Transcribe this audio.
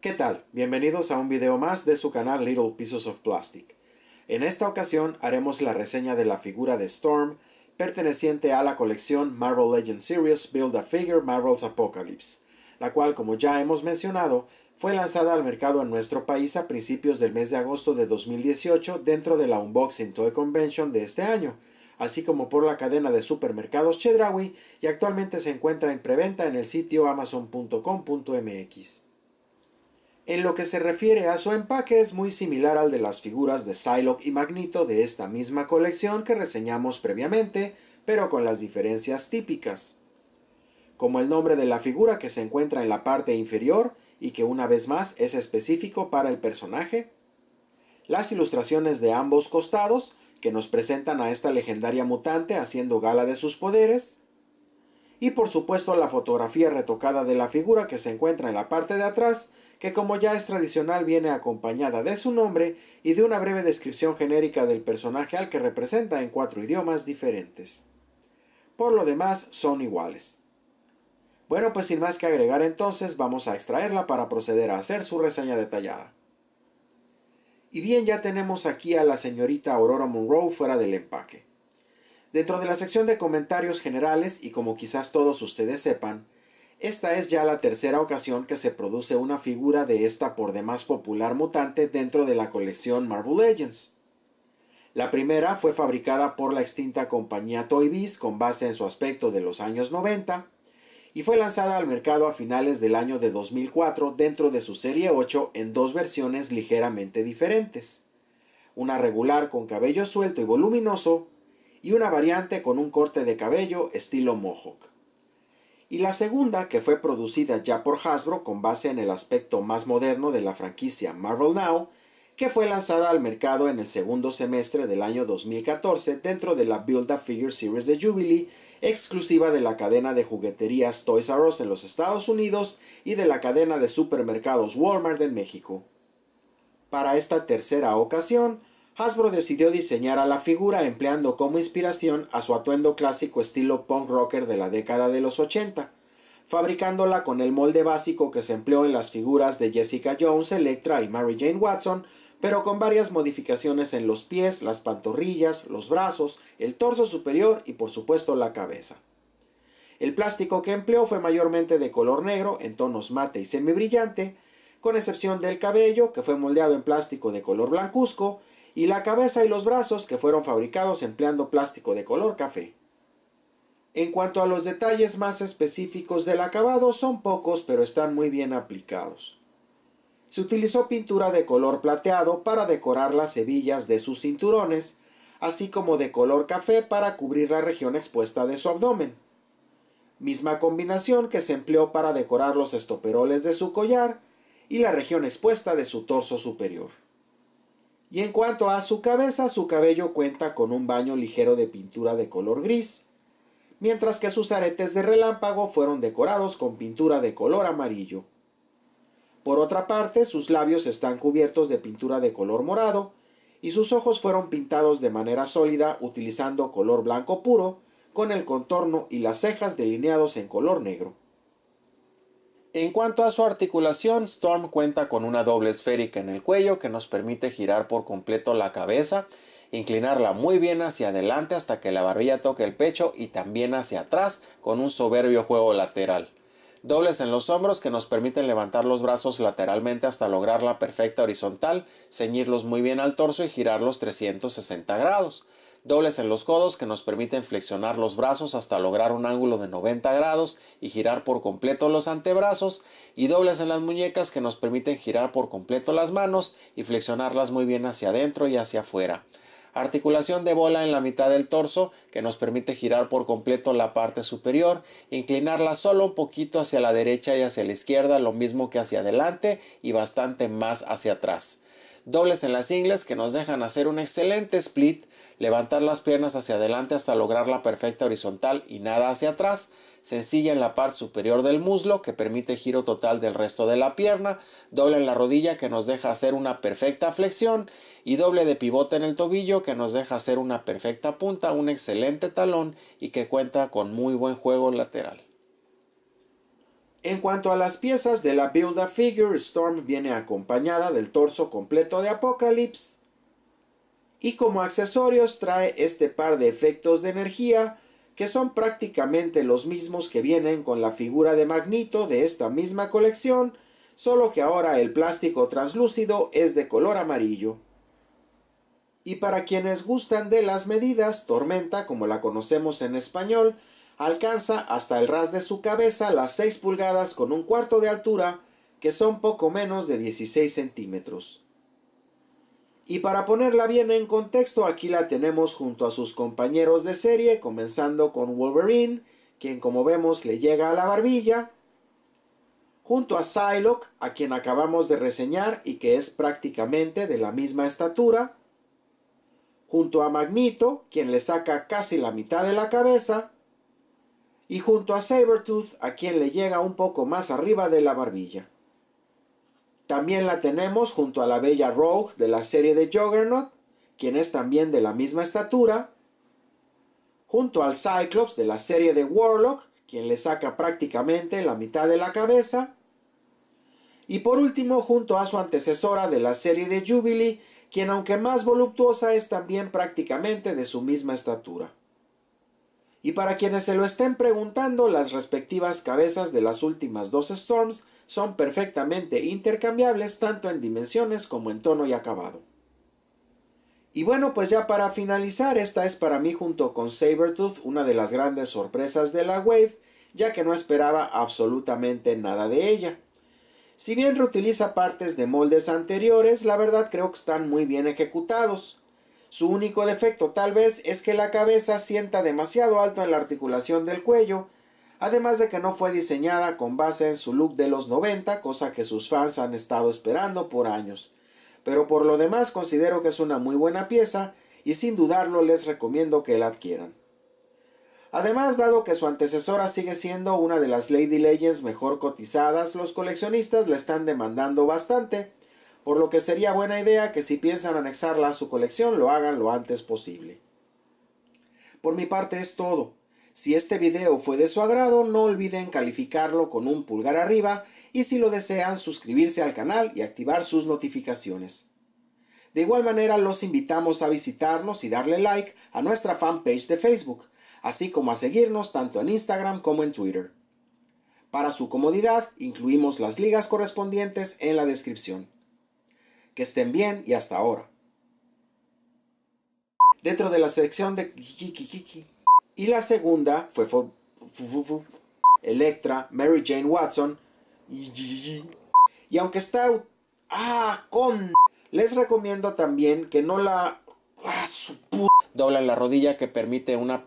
¿Qué tal? Bienvenidos a un video más de su canal Little Pieces of Plastic. En esta ocasión haremos la reseña de la figura de Storm, perteneciente a la colección Marvel Legends Series Build a Figure Marvel's Apocalypse, la cual, como ya hemos mencionado, fue lanzada al mercado en nuestro país a principios del mes de agosto de 2018 dentro de la Unboxing Toy Convention de este año, así como por la cadena de supermercados Chedraui y actualmente se encuentra en preventa en el sitio amazon.com.mx. En lo que se refiere a su empaque es muy similar al de las figuras de Psylocke y Magneto de esta misma colección que reseñamos previamente, pero con las diferencias típicas. Como el nombre de la figura que se encuentra en la parte inferior y que una vez más es específico para el personaje. Las ilustraciones de ambos costados que nos presentan a esta legendaria mutante haciendo gala de sus poderes. Y por supuesto la fotografía retocada de la figura que se encuentra en la parte de atrás que como ya es tradicional viene acompañada de su nombre y de una breve descripción genérica del personaje al que representa en cuatro idiomas diferentes. Por lo demás, son iguales. Bueno, pues sin más que agregar entonces, vamos a extraerla para proceder a hacer su reseña detallada. Y bien, ya tenemos aquí a la señorita Aurora Monroe fuera del empaque. Dentro de la sección de comentarios generales, y como quizás todos ustedes sepan, esta es ya la tercera ocasión que se produce una figura de esta por demás popular mutante dentro de la colección Marvel Legends. La primera fue fabricada por la extinta compañía Toy Biz con base en su aspecto de los años 90 y fue lanzada al mercado a finales del año de 2004 dentro de su serie 8 en dos versiones ligeramente diferentes. Una regular con cabello suelto y voluminoso y una variante con un corte de cabello estilo mohawk y la segunda, que fue producida ya por Hasbro con base en el aspecto más moderno de la franquicia Marvel Now, que fue lanzada al mercado en el segundo semestre del año 2014 dentro de la Build a Figure Series de Jubilee, exclusiva de la cadena de jugueterías Toys R Us en los Estados Unidos y de la cadena de supermercados Walmart en México. Para esta tercera ocasión, Hasbro decidió diseñar a la figura empleando como inspiración a su atuendo clásico estilo punk rocker de la década de los 80, fabricándola con el molde básico que se empleó en las figuras de Jessica Jones, Electra y Mary Jane Watson, pero con varias modificaciones en los pies, las pantorrillas, los brazos, el torso superior y por supuesto la cabeza. El plástico que empleó fue mayormente de color negro en tonos mate y semibrillante, con excepción del cabello que fue moldeado en plástico de color blancuzco, y la cabeza y los brazos que fueron fabricados empleando plástico de color café. En cuanto a los detalles más específicos del acabado son pocos pero están muy bien aplicados. Se utilizó pintura de color plateado para decorar las hebillas de sus cinturones, así como de color café para cubrir la región expuesta de su abdomen. Misma combinación que se empleó para decorar los estoperoles de su collar y la región expuesta de su torso superior. Y en cuanto a su cabeza, su cabello cuenta con un baño ligero de pintura de color gris, mientras que sus aretes de relámpago fueron decorados con pintura de color amarillo. Por otra parte, sus labios están cubiertos de pintura de color morado y sus ojos fueron pintados de manera sólida utilizando color blanco puro con el contorno y las cejas delineados en color negro. En cuanto a su articulación, Storm cuenta con una doble esférica en el cuello que nos permite girar por completo la cabeza, inclinarla muy bien hacia adelante hasta que la barbilla toque el pecho y también hacia atrás con un soberbio juego lateral. Dobles en los hombros que nos permiten levantar los brazos lateralmente hasta lograr la perfecta horizontal, ceñirlos muy bien al torso y girarlos 360 grados dobles en los codos que nos permiten flexionar los brazos hasta lograr un ángulo de 90 grados y girar por completo los antebrazos, y dobles en las muñecas que nos permiten girar por completo las manos y flexionarlas muy bien hacia adentro y hacia afuera. Articulación de bola en la mitad del torso que nos permite girar por completo la parte superior, inclinarla solo un poquito hacia la derecha y hacia la izquierda, lo mismo que hacia adelante y bastante más hacia atrás dobles en las ingles que nos dejan hacer un excelente split, levantar las piernas hacia adelante hasta lograr la perfecta horizontal y nada hacia atrás, sencilla en la parte superior del muslo que permite giro total del resto de la pierna, doble en la rodilla que nos deja hacer una perfecta flexión y doble de pivote en el tobillo que nos deja hacer una perfecta punta, un excelente talón y que cuenta con muy buen juego lateral. En cuanto a las piezas de la Build a Figure, Storm viene acompañada del torso completo de Apocalypse. Y como accesorios trae este par de efectos de energía que son prácticamente los mismos que vienen con la figura de Magnito de esta misma colección, solo que ahora el plástico translúcido es de color amarillo. Y para quienes gustan de las medidas, Tormenta, como la conocemos en español, alcanza hasta el ras de su cabeza las 6 pulgadas con un cuarto de altura, que son poco menos de 16 centímetros. Y para ponerla bien en contexto, aquí la tenemos junto a sus compañeros de serie, comenzando con Wolverine, quien como vemos le llega a la barbilla, junto a Psylocke, a quien acabamos de reseñar y que es prácticamente de la misma estatura, junto a Magneto, quien le saca casi la mitad de la cabeza, y junto a Sabretooth, a quien le llega un poco más arriba de la barbilla. También la tenemos junto a la bella Rogue de la serie de Juggernaut, quien es también de la misma estatura, junto al Cyclops de la serie de Warlock, quien le saca prácticamente la mitad de la cabeza, y por último junto a su antecesora de la serie de Jubilee, quien aunque más voluptuosa es también prácticamente de su misma estatura. Y para quienes se lo estén preguntando, las respectivas cabezas de las últimas dos Storms son perfectamente intercambiables tanto en dimensiones como en tono y acabado. Y bueno, pues ya para finalizar, esta es para mí junto con Sabertooth una de las grandes sorpresas de la Wave, ya que no esperaba absolutamente nada de ella. Si bien reutiliza partes de moldes anteriores, la verdad creo que están muy bien ejecutados. Su único defecto tal vez es que la cabeza sienta demasiado alto en la articulación del cuello, además de que no fue diseñada con base en su look de los 90, cosa que sus fans han estado esperando por años. Pero por lo demás considero que es una muy buena pieza y sin dudarlo les recomiendo que la adquieran. Además, dado que su antecesora sigue siendo una de las Lady Legends mejor cotizadas, los coleccionistas la están demandando bastante, por lo que sería buena idea que si piensan anexarla a su colección lo hagan lo antes posible. Por mi parte es todo. Si este video fue de su agrado no olviden calificarlo con un pulgar arriba y si lo desean suscribirse al canal y activar sus notificaciones. De igual manera los invitamos a visitarnos y darle like a nuestra fanpage de Facebook, así como a seguirnos tanto en Instagram como en Twitter. Para su comodidad incluimos las ligas correspondientes en la descripción. Que estén bien y hasta ahora. Dentro de la sección de Y la segunda fue Electra, Mary Jane Watson. Y aunque está... ¡Ah! Con... Les recomiendo también que no la... ¡Ah! Su puta... Doblan la rodilla que permite una